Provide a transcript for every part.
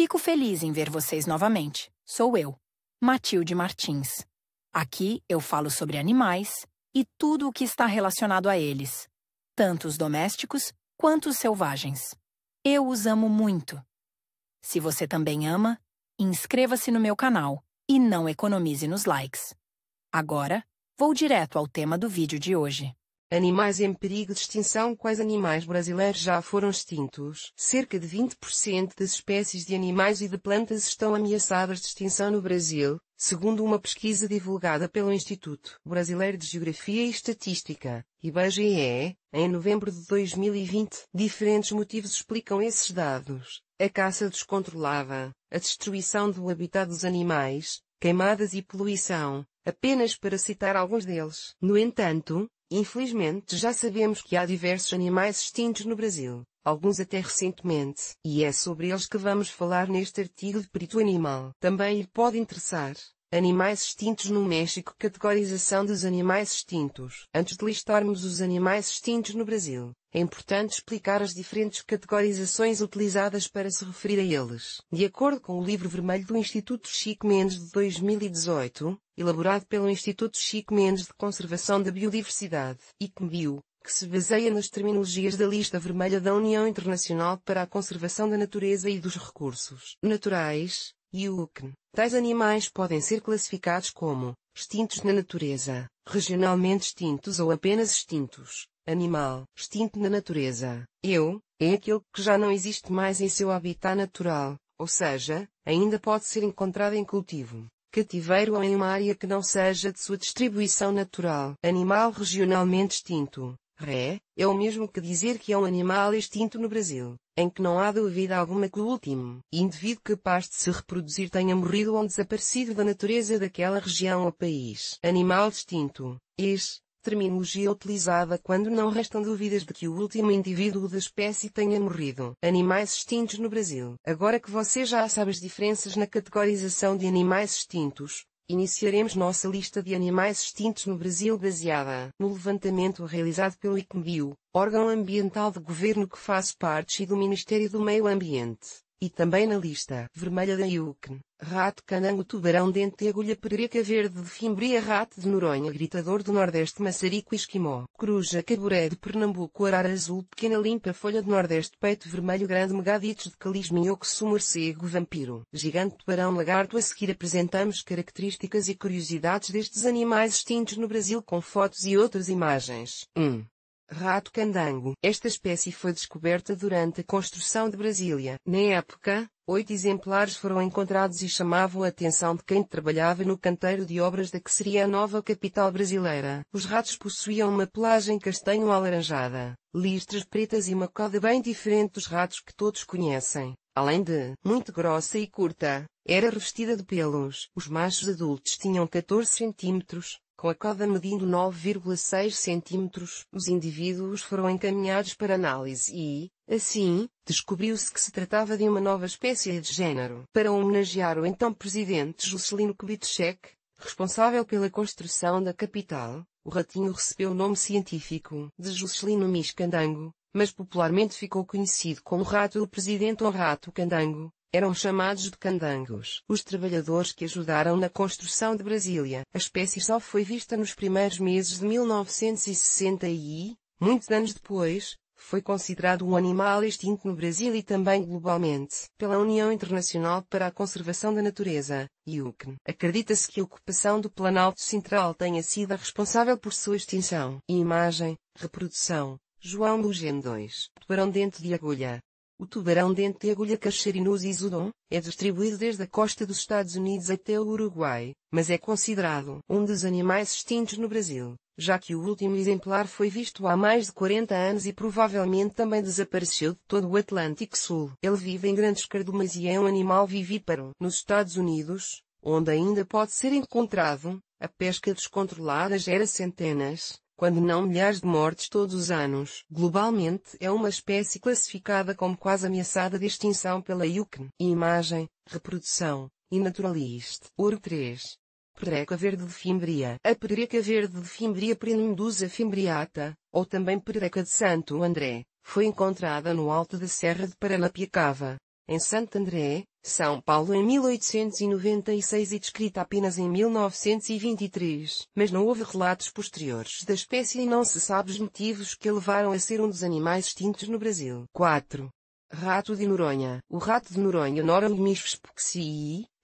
Fico feliz em ver vocês novamente. Sou eu, Matilde Martins. Aqui eu falo sobre animais e tudo o que está relacionado a eles, tanto os domésticos quanto os selvagens. Eu os amo muito. Se você também ama, inscreva-se no meu canal e não economize nos likes. Agora, vou direto ao tema do vídeo de hoje. Animais em perigo de extinção Quais animais brasileiros já foram extintos? Cerca de 20% das espécies de animais e de plantas estão ameaçadas de extinção no Brasil, segundo uma pesquisa divulgada pelo Instituto Brasileiro de Geografia e Estatística, IBGE, em novembro de 2020. Diferentes motivos explicam esses dados. A caça descontrolada, a destruição do habitat dos animais, queimadas e poluição, apenas para citar alguns deles. No entanto, Infelizmente já sabemos que há diversos animais extintos no Brasil, alguns até recentemente, e é sobre eles que vamos falar neste artigo de Perito Animal. Também lhe pode interessar Animais extintos no México Categorização dos animais extintos. Antes de listarmos os animais extintos no Brasil, é importante explicar as diferentes categorizações utilizadas para se referir a eles. De acordo com o livro vermelho do Instituto Chico Mendes de 2018, elaborado pelo Instituto Chico Mendes de Conservação da Biodiversidade, ICMBio, que se baseia nas terminologias da Lista Vermelha da União Internacional para a Conservação da Natureza e dos Recursos Naturais, IUCN. Tais animais podem ser classificados como extintos na natureza, regionalmente extintos ou apenas extintos. Animal extinto na natureza, eu, é aquele que já não existe mais em seu habitat natural, ou seja, ainda pode ser encontrado em cultivo, cativeiro ou em uma área que não seja de sua distribuição natural. Animal regionalmente extinto, Ré, é o mesmo que dizer que é um animal extinto no Brasil, em que não há dúvida alguma que o último indivíduo capaz de se reproduzir tenha morrido ou desaparecido da natureza daquela região ou país. Animal extinto, ex, terminologia utilizada quando não restam dúvidas de que o último indivíduo da espécie tenha morrido. Animais extintos no Brasil. Agora que você já sabe as diferenças na categorização de animais extintos, iniciaremos nossa lista de animais extintos no Brasil baseada no levantamento realizado pelo ICMBio, órgão ambiental do governo que faz parte do Ministério do Meio Ambiente. E também na lista vermelha da IUCN, rato canango tubarão dente agulha perereca verde de fimbria rato de Noronha gritador do Nordeste maçarico esquimó, coruja caburé de Pernambuco arara azul pequena limpa folha do Nordeste peito vermelho grande megaditos de calis minhoco morcego vampiro, gigante tubarão lagarto a seguir apresentamos características e curiosidades destes animais extintos no Brasil com fotos e outras imagens. 1. Rato candango. Esta espécie foi descoberta durante a construção de Brasília. Na época, oito exemplares foram encontrados e chamavam a atenção de quem trabalhava no canteiro de obras da que seria a nova capital brasileira. Os ratos possuíam uma pelagem castanho-alaranjada, listras pretas e uma cauda bem diferente dos ratos que todos conhecem. Além de muito grossa e curta, era revestida de pelos. Os machos adultos tinham 14 centímetros, com a coda medindo 9,6 cm, os indivíduos foram encaminhados para análise e, assim, descobriu-se que se tratava de uma nova espécie de género. Para homenagear o então presidente Juscelino Kubitschek, responsável pela construção da capital, o ratinho recebeu o nome científico de Juscelino Miscandango, mas popularmente ficou conhecido como rato do presidente ou rato candango, eram chamados de candangos, os trabalhadores que ajudaram na construção de Brasília. A espécie só foi vista nos primeiros meses de 1960 e, muitos anos depois, foi considerado um animal extinto no Brasil e também globalmente pela União Internacional para a Conservação da Natureza, IUCN. Acredita-se que a ocupação do Planalto Central tenha sido a responsável por sua extinção. Imagem, reprodução, João Lugem 2. Tubarão dentro de agulha. O tubarão dente e agulha Cacharinus isodon é distribuído desde a costa dos Estados Unidos até o Uruguai, mas é considerado um dos animais extintos no Brasil, já que o último exemplar foi visto há mais de 40 anos e provavelmente também desapareceu de todo o Atlântico Sul. Ele vive em grandes cardumas e é um animal vivíparo. Nos Estados Unidos, onde ainda pode ser encontrado, a pesca descontrolada gera centenas, quando não milhares de mortes todos os anos. Globalmente, é uma espécie classificada como quase ameaçada de extinção pela IUCN. Imagem, reprodução, e naturalista. Ouro 3. Perereca verde de fimbria. A perereca verde de fimbria Primedusa fimbriata, ou também perereca de Santo André, foi encontrada no alto da Serra de Paralapiacava, em Santo André, são Paulo em 1896 e descrita apenas em 1923, mas não houve relatos posteriores da espécie e não se sabe os motivos que a levaram a ser um dos animais extintos no Brasil. 4. Rato de Noronha. O rato de Noronha Noralumis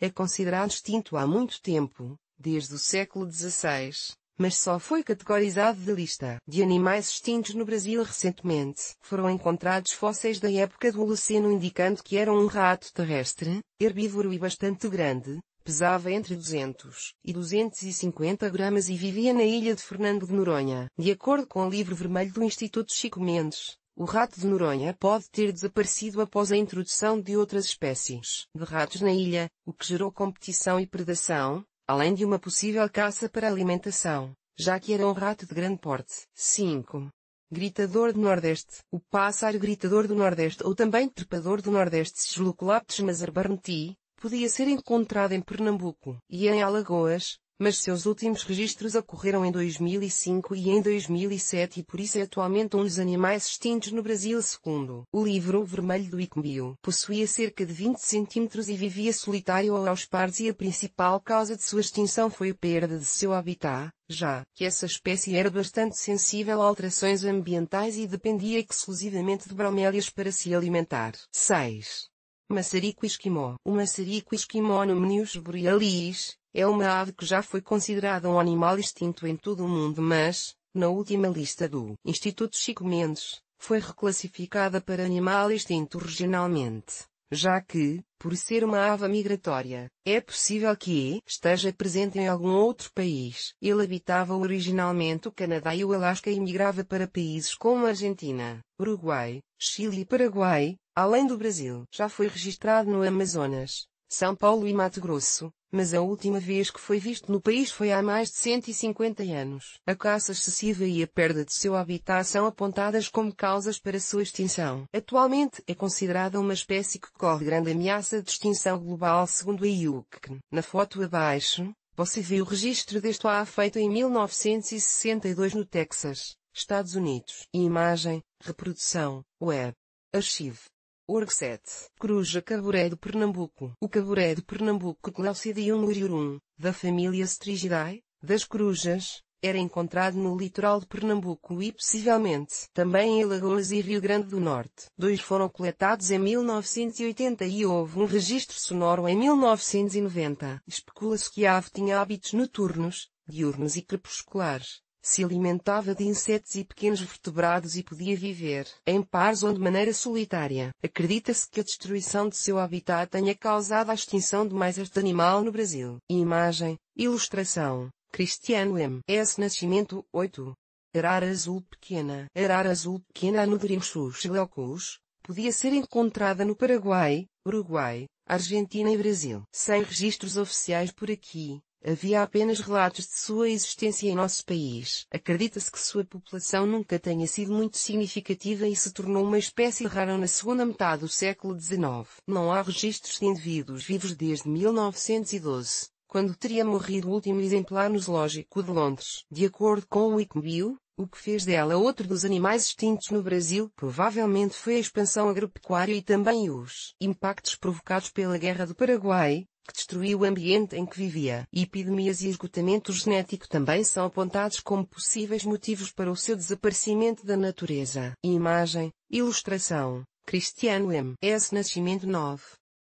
é considerado extinto há muito tempo, desde o século XVI, mas só foi categorizado de lista de animais extintos no Brasil recentemente. Foram encontrados fósseis da época do Holoceno indicando que era um rato terrestre, herbívoro e bastante grande, pesava entre 200 e 250 gramas e vivia na ilha de Fernando de Noronha. De acordo com o livro vermelho do Instituto Chico Mendes, o rato de Noronha pode ter desaparecido após a introdução de outras espécies de ratos na ilha, o que gerou competição e predação, além de uma possível caça para alimentação, já que era um rato de grande porte. 5. Gritador do Nordeste. O pássaro gritador do Nordeste ou também trepador do Nordeste Sislucolaptes mazarbarneti, podia ser encontrado em Pernambuco e em Alagoas, mas seus últimos registros ocorreram em 2005 e em 2007 e por isso é atualmente um dos animais extintos no Brasil segundo. O livro vermelho do Icmbio possuía cerca de 20 centímetros e vivia solitário ou aos pares e a principal causa de sua extinção foi a perda de seu habitat, já que essa espécie era bastante sensível a alterações ambientais e dependia exclusivamente de bromélias para se alimentar. 6. Maçarico esquimó. O maçarico esquimó no Menius borealis, é uma ave que já foi considerada um animal extinto em todo o mundo, mas, na última lista do Instituto Chico Mendes, foi reclassificada para animal extinto regionalmente, já que, por ser uma ave migratória, é possível que esteja presente em algum outro país. Ele habitava originalmente o Canadá e o Alasca e migrava para países como Argentina, Uruguai, Chile e Paraguai, além do Brasil. Já foi registrado no Amazonas, são Paulo e Mato Grosso, mas a última vez que foi visto no país foi há mais de 150 anos. A caça excessiva e a perda de seu habitat são apontadas como causas para sua extinção. Atualmente é considerada uma espécie que corre grande ameaça de extinção global segundo a IUCN. Na foto abaixo, você vê o registro deste A feito em 1962 no Texas, Estados Unidos. Imagem, reprodução, web, archivo. Org7, Coruja Caburé de Pernambuco. O caburé de Pernambuco Glaucidium Uriurum, da família Strigidae, das corujas, era encontrado no litoral de Pernambuco e possivelmente também em Lagoas e Rio Grande do Norte. Dois foram coletados em 1980 e houve um registro sonoro em 1990. Especula-se que a ave tinha hábitos noturnos, diurnos e crepusculares se alimentava de insetos e pequenos vertebrados e podia viver em pares ou de maneira solitária. Acredita-se que a destruição de seu habitat tenha causado a extinção de mais este animal no Brasil. Imagem, ilustração, Cristiano M. S. Nascimento, 8. Arara azul pequena. Arara azul pequena Anodrimchus leucus, podia ser encontrada no Paraguai, Uruguai, Argentina e Brasil. Sem registros oficiais por aqui, Havia apenas relatos de sua existência em nosso país. Acredita-se que sua população nunca tenha sido muito significativa e se tornou uma espécie rara na segunda metade do século XIX. Não há registros de indivíduos vivos desde 1912, quando teria morrido o último exemplar no zoológico de Londres. De acordo com o Wikibio, o que fez dela outro dos animais extintos no Brasil provavelmente foi a expansão agropecuária e também os impactos provocados pela Guerra do Paraguai, que destruiu o ambiente em que vivia. Epidemias e esgotamento genético também são apontados como possíveis motivos para o seu desaparecimento da natureza. Imagem, ilustração, Cristiano M. S. Nascimento 9.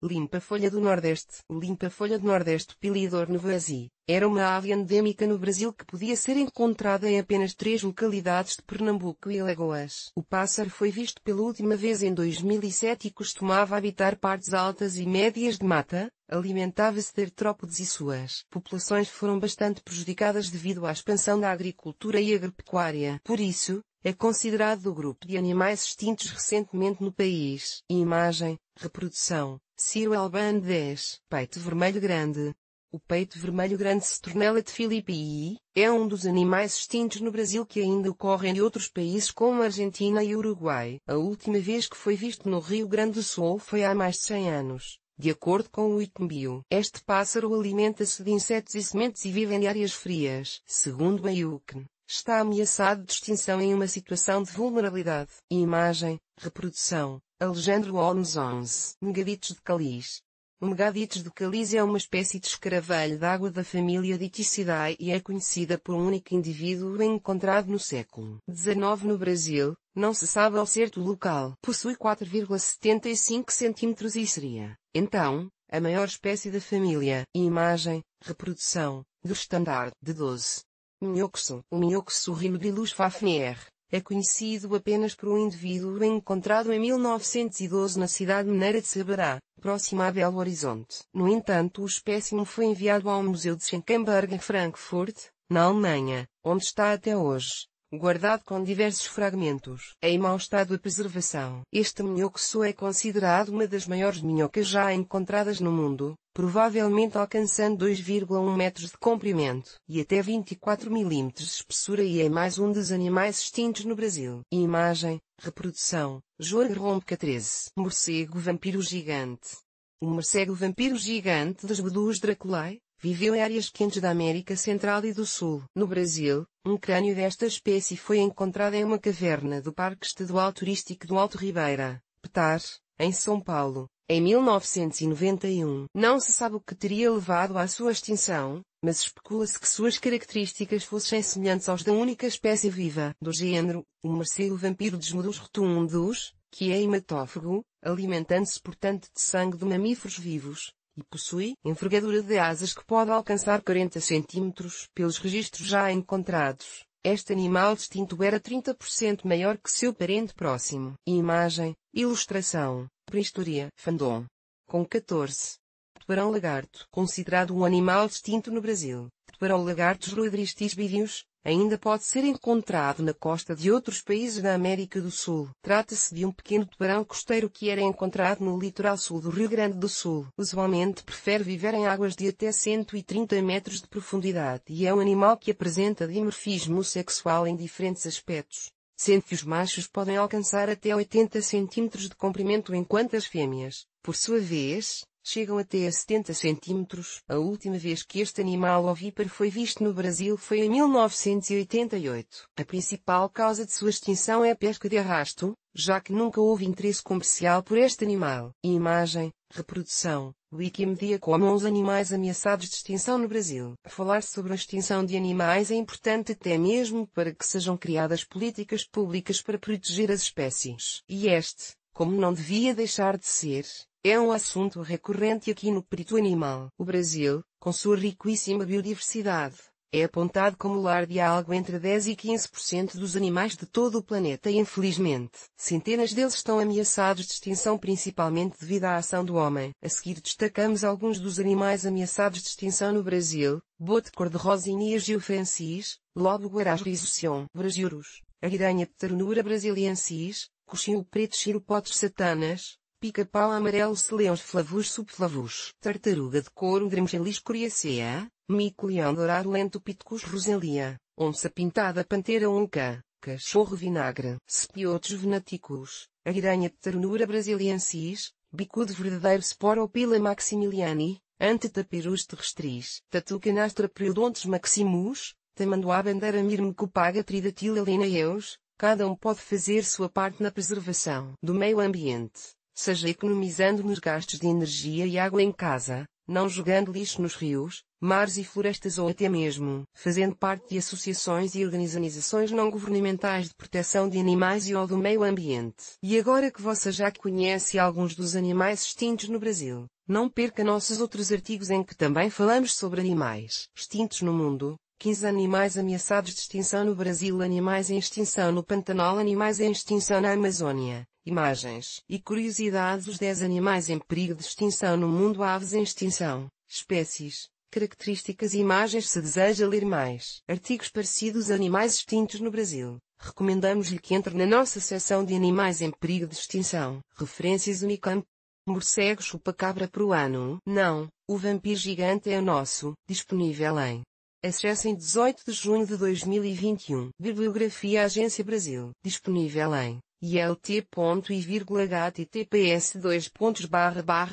Limpa folha do Nordeste. Limpa folha do Nordeste Pilidor nevasi. Era uma ave endêmica no Brasil que podia ser encontrada em apenas três localidades de Pernambuco e Lagoas. O pássaro foi visto pela última vez em 2007 e costumava habitar partes altas e médias de mata, alimentava-se de artrópodes e suas populações foram bastante prejudicadas devido à expansão da agricultura e agropecuária. Por isso, é considerado o grupo de animais extintos recentemente no país. Imagem, reprodução, Ciro 10. peito vermelho grande. O peito vermelho grande citronela de Filipii, é um dos animais extintos no Brasil que ainda ocorre em outros países como Argentina e Uruguai. A última vez que foi visto no Rio Grande do Sul foi há mais de 100 anos. De acordo com o ICMBio, este pássaro alimenta-se de insetos e sementes e vive em áreas frias. Segundo a IUCN, está ameaçado de extinção em uma situação de vulnerabilidade. Imagem, Reprodução. Alejandro Holmes 11. Megadites de caliz. O megadites de caliz é uma espécie de escaravelho d'água da família Diticidae e é conhecida por um único indivíduo encontrado no século XIX no Brasil, não se sabe ao certo o local. Possui 4,75 cm e seria, então, a maior espécie da família. Imagem, reprodução, do estandarte de 12. Minhoxo. O Minhoxo rio de luz Fafnir é conhecido apenas por um indivíduo encontrado em 1912 na cidade mineira de Sabará, próxima a Belo Horizonte. No entanto, o espécime foi enviado ao Museu de Schenkenberg em Frankfurt, na Alemanha, onde está até hoje guardado com diversos fragmentos, em mau estado de preservação. Este minhocoso é considerado uma das maiores minhocas já encontradas no mundo, provavelmente alcançando 2,1 metros de comprimento e até 24 milímetros de espessura e é mais um dos animais extintos no Brasil. Imagem, reprodução, Jorge Rompca 13. Morcego vampiro gigante. O morcego vampiro gigante das Bedus draculae, Viveu em áreas quentes da América Central e do Sul. No Brasil, um crânio desta espécie foi encontrado em uma caverna do Parque Estadual Turístico do Alto Ribeira, Petar, em São Paulo, em 1991. Não se sabe o que teria levado à sua extinção, mas especula-se que suas características fossem semelhantes aos da única espécie viva do género, o morcego vampiro desmodus rotundus, que é hematófago, alimentando-se portanto de sangue de mamíferos vivos, e possui envergadura de asas que pode alcançar 40 cm pelos registros já encontrados. Este animal distinto era 30% maior que seu parente próximo. Imagem, ilustração, pré-história, fandom. Com 14. Tubarão-lagarto, considerado um animal distinto no Brasil. Tubarão-lagartos ruidristis bídeos, ainda pode ser encontrado na costa de outros países da América do Sul. Trata-se de um pequeno tubarão costeiro que era encontrado no litoral sul do Rio Grande do Sul. Usualmente prefere viver em águas de até 130 metros de profundidade e é um animal que apresenta dimorfismo sexual em diferentes aspectos sendo que os machos podem alcançar até 80 cm de comprimento enquanto as fêmeas, por sua vez, chegam até a 70 centímetros. A última vez que este animal ovíparo foi visto no Brasil foi em 1988. A principal causa de sua extinção é a pesca de arrasto, já que nunca houve interesse comercial por este animal. Imagem, reprodução. Wikimedia Commons Animais ameaçados de extinção no Brasil. Falar sobre a extinção de animais é importante até mesmo para que sejam criadas políticas públicas para proteger as espécies. E este, como não devia deixar de ser, é um assunto recorrente aqui no Perito Animal. O Brasil, com sua riquíssima biodiversidade, é apontado como lar de algo entre 10 e 15% dos animais de todo o planeta e infelizmente, centenas deles estão ameaçados de extinção principalmente devido à ação do homem. A seguir destacamos alguns dos animais ameaçados de extinção no Brasil, bote cor-de-rosa Inês francis, lobo guarás rizosion, brasiurus, a de ternura brasiliensis, coxinho preto chiropotros satanas, pica-pau amarelo celeus flavus subflavus, tartaruga de couro dremgelis coriacea, mico leão dourado lento pitcus roselia, onça pintada pantera unca, cachorro vinagre, sepiotes venaticus, aranha de ternura brasiliensis, bicudo verdadeiro sporopila maximiliani, antetapirus terrestris, tatu canastra priodontes maximus, tamanduá bandeira mirmecopaga tridatil alinaeus, cada um pode fazer sua parte na preservação do meio ambiente seja economizando nos gastos de energia e água em casa, não jogando lixo nos rios, mares e florestas ou até mesmo fazendo parte de associações e organizações não governamentais de proteção de animais e ou do meio ambiente. E agora que você já conhece alguns dos animais extintos no Brasil, não perca nossos outros artigos em que também falamos sobre animais extintos no mundo, 15 animais ameaçados de extinção no Brasil, animais em extinção no Pantanal, animais em extinção na Amazônia, imagens e curiosidades. Os 10 animais em perigo de extinção no mundo, aves em extinção, espécies, características e imagens. Se deseja ler mais artigos parecidos, animais extintos no Brasil. Recomendamos-lhe que entre na nossa seção de animais em perigo de extinção. Referências Unicamp. Morcego chupa-cabra ano? Não, o vampiro gigante é o nosso. Disponível em Acesso em 18 de junho de 2021. Bibliografia Agência Brasil. Disponível em ilt.i.https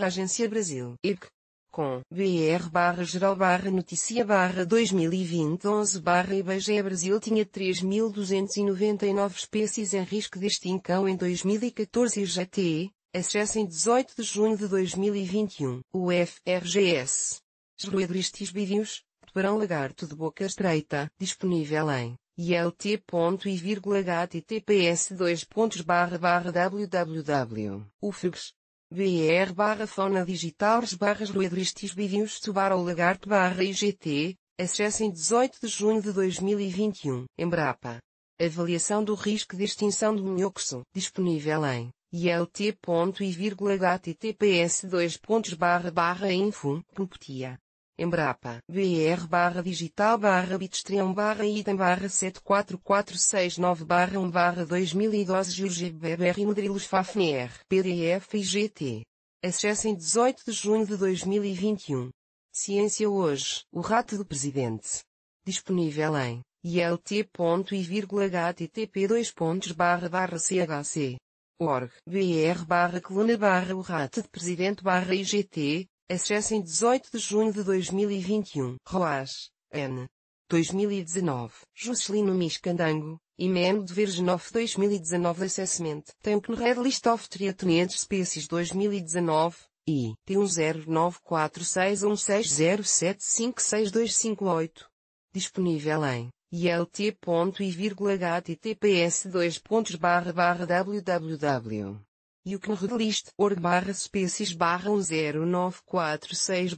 agencia Brasil. IC. Com br barra geral barra notícia barra 2020 11 barra IBGE Brasil tinha 3.299 espécies em risco de extinção em 2014 e GTE, acesso em 18 de junho de 2021. UFRGS. FRGS. Geroedristis para lagarto de boca estreita, disponível em ilt.i.https 2. barra fona digitales barras roedristis tubar ao lagarto barra igt, acesso em 18 de junho de 2021, Embrapa. Avaliação do risco de extinção do minhoxo, disponível em ilt.i.https 2 barra barra info, Embrapa, BR barra digital barra bitstream barra item barra 74469 barra 1 barra 2012 Jurge BBR Modrilos Fafnir, PDF e GT. Acesso em 18 de junho de 2021. Ciência Hoje, o rato do presidente. Disponível em iltihttp 2chcorg br barra coluna barra o rato de presidente barra IGT, Acesso em 18 de junho de 2021. Roas, N. 2019. Juscelino Miscandango, IMEN de Virgin 2019 Assessment. no Red List of Triathlete Species 2019. I. T109461607562558. Disponível em ilt.i.https www e o que list org barra species barra 10946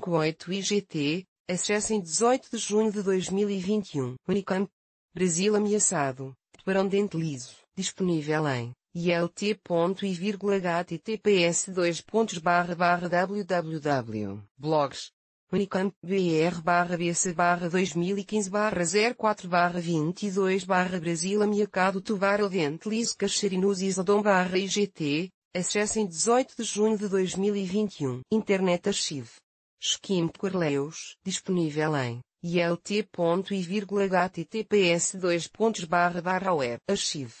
barra IGT, acesso em 18 de junho de 2021. Unicamp. Brasil ameaçado, tubarão dente liso, disponível em ilt.i.https://www.blogs Unicamp BR barra BC barra 2015 barra 04 barra 22 barra Brasil Amiacado Tubar Ventlis Cacharinus Isadom barra IGT, acesso em 18 de junho de 2021. Internet Archive. Scheme Corleus, disponível em ilt.i.https 2 barra barra web archive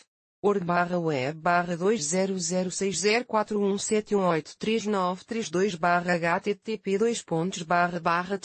org barra web barra 20060417183932 barra http dois pontos barra barra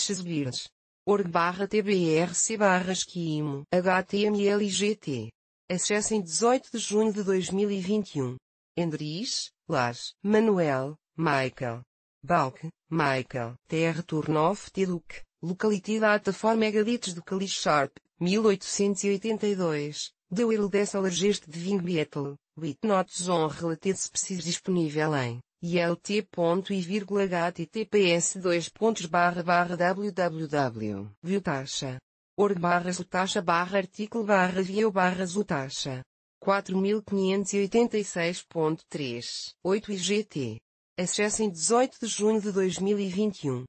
org barra tbrc barra esquimo htmlgt. Acesso em 18 de junho de 2021. Endris, Lars, Manuel, Michael. Balk, Michael, TR Turnoff Tiluk, Locality Dataform Megalites de Cali Sharp, 1882. The Wildest Allergist de Ving Beetle, with notes on related species disponível em ilt.i.https www.viewtaxa.org barra zutaxa barra artigo barra view barra zutaxa 4586.3 8 IGT. Acesso em 18 de junho de 2021.